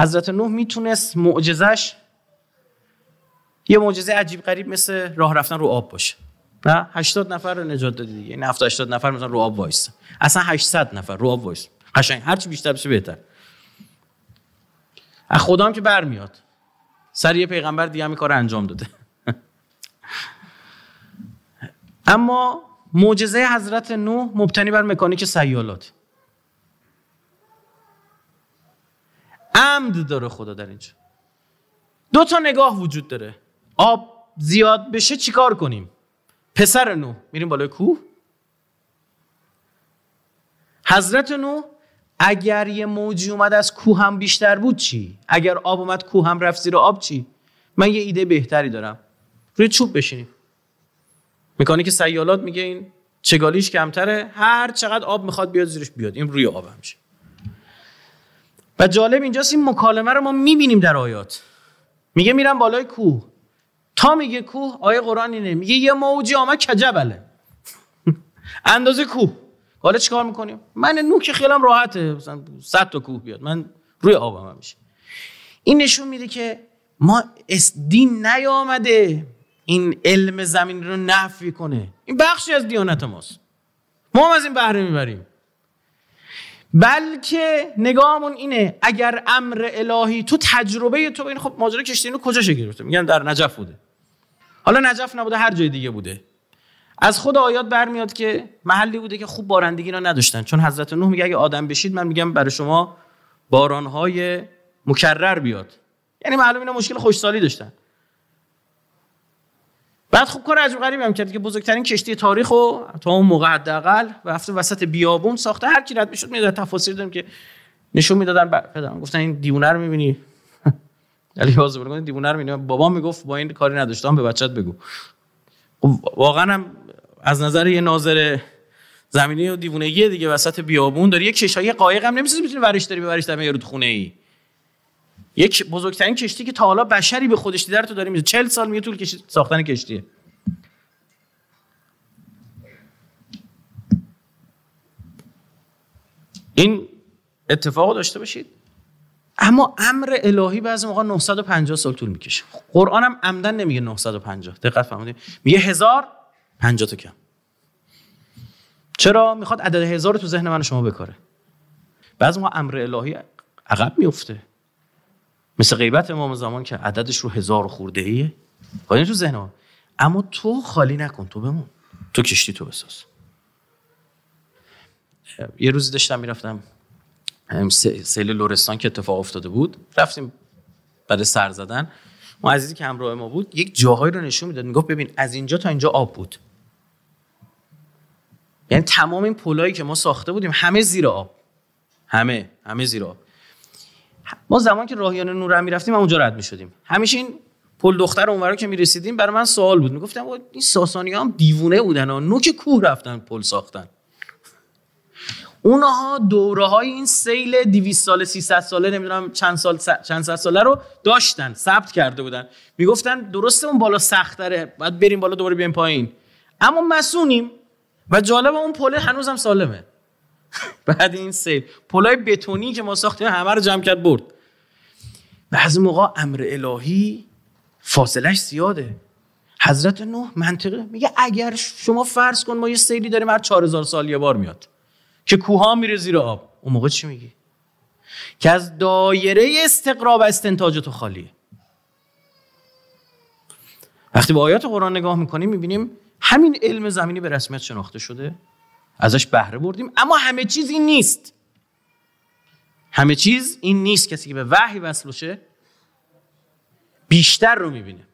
حضرت نوح میتونست معجزش یه معجزه عجیب غریب مثل راه رفتن رو آب باشه نه 80 نفر رو نجات دادی دیگه این 70 80 نفر مثلا رو آب وایس اصلا 800 نفر رو آب وایس قشنگ هر چی بیشتر بشه بهتر از خدام که برمیاد سر یه پیغمبر دیگه هم کار انجام داده اما معجزه حضرت نوح مبتنی بر مکانیک سیالات عمد داره خدا در اینجا دو تا نگاه وجود داره آب زیاد بشه چیکار کنیم پسر نو میریم بالای کوه حضرت نو اگر یه موجی اومد از کوه هم بیشتر بود چی اگر آب اومد کوه هم رفت زیر آب چی من یه ایده بهتری دارم روی چوب بشینیم که سیالات میگه این چگالیش کمتره هر چقدر آب میخواد بیاد زیرش بیاد این روی آب همشه و جالب اینجاست این مکالمه رو ما میبینیم در آیات میگه میرم بالای کوه تا میگه کوه آیه قرآن اینه میگه یه موجی آمد کجبله اندازه کوه حالا چیکار میکنیم من نوک خیلیم راحته مثلا 100 تا کوه بیاد من روی آبم میشه این نشون میده که ما دین نیامده این علم زمین رو نفی کنه این بخشی از دیانت ماست ما هم از این بهره میبریم بلکه نگاهمون اینه اگر امر الهی تو تجربه تو این خب ماجرا کشتی اینو کجا شکل گرفته میگن در نجف بوده حالا نجف نبوده هر جای دیگه بوده از خود آیات برمیاد که محلی بوده که خوب بارندگی را نداشتن چون حضرت نوح میگه اگه آدم بشید من میگم برای شما بارانهای مکرر بیاد یعنی معلوم اینا مشکل خوشسالی داشتن بعد خب کار عجب غریبی هم کرد که بزرگترین کشتی تاریخ و تا اون موقع حداقل هفته وسط بیابون ساخته هر کی رد میشد میداد تفاصیل دادم که نشون میدادن پدرم گفتن این دیونه رو میبینی علی حاضر میگن دیونه رو میبینی بابا میگفت با این کاری نداشتم به بچت بگو خب واقعا هم از نظر یه ناظر زمینی و دیوونگی دیگه وسط بیابون داری یه کشای قایق هم نمیسازی میتونی ورش داری داری در خونه ای یک بزرگترین کشتی که تا حالا بشری به خودش دیده تو داریم چل سال میگه طول ساختن کشتیه این اتفاق داشته باشید اما امر الهی بعضی موقع 950 سال طول میکشه قرآن هم عمدن نمیگه 950 دقت فرمودید میگه هزار پنجاه تا کم چرا میخواد عدد هزار تو ذهن من شما بکاره بعضی موقع امر الهی عقب میفته مثل غیبت امام زمان که عددش رو هزار خورده ایه خالی خب تو ذهنم اما تو خالی نکن تو بمون تو کشتی تو بساز یه روز داشتم میرفتم سیل لورستان که اتفاق افتاده بود رفتیم بعد سر زدن ما عزیزی که همراه ما بود یک جاهایی رو نشون میداد میگفت ببین از اینجا تا اینجا آب بود یعنی تمام این پلایی که ما ساخته بودیم همه زیر آب همه همه زیر آب ما زمان که راهیان نور هم میرفتیم اونجا رد میشدیم همیشه این پل دختر اونورا که میرسیدیم برای من سوال بود میگفتم این ساسانی هم دیوونه بودن و نوک کوه رفتن پل ساختن اونها دوره های این سیل 200 ساله 300 ساله نمیدونم چند سال چند صد ساله رو داشتن ثبت کرده بودن میگفتن درسته اون بالا سختره باید بریم بالا دوباره بیایم پایین اما مسونیم و جالب اون پله هنوزم سالمه بعد این سیل پلای بتونی که ما ساختیم همه رو جمع کرد برد بعضی موقع امر الهی فاصلش زیاده حضرت نوح منطقه میگه اگر شما فرض کن ما یه سیلی داریم هر 4000 سال یه بار میاد که کوها میره زیر آب اون موقع چی میگی که از دایره استقراب استنتاج تو خالیه وقتی به آیات قرآن نگاه میکنیم میبینیم همین علم زمینی به رسمیت شناخته شده ازش بهره بردیم اما همه چیز این نیست همه چیز این نیست کسی که به وحی وصل بشه بیشتر رو میبینه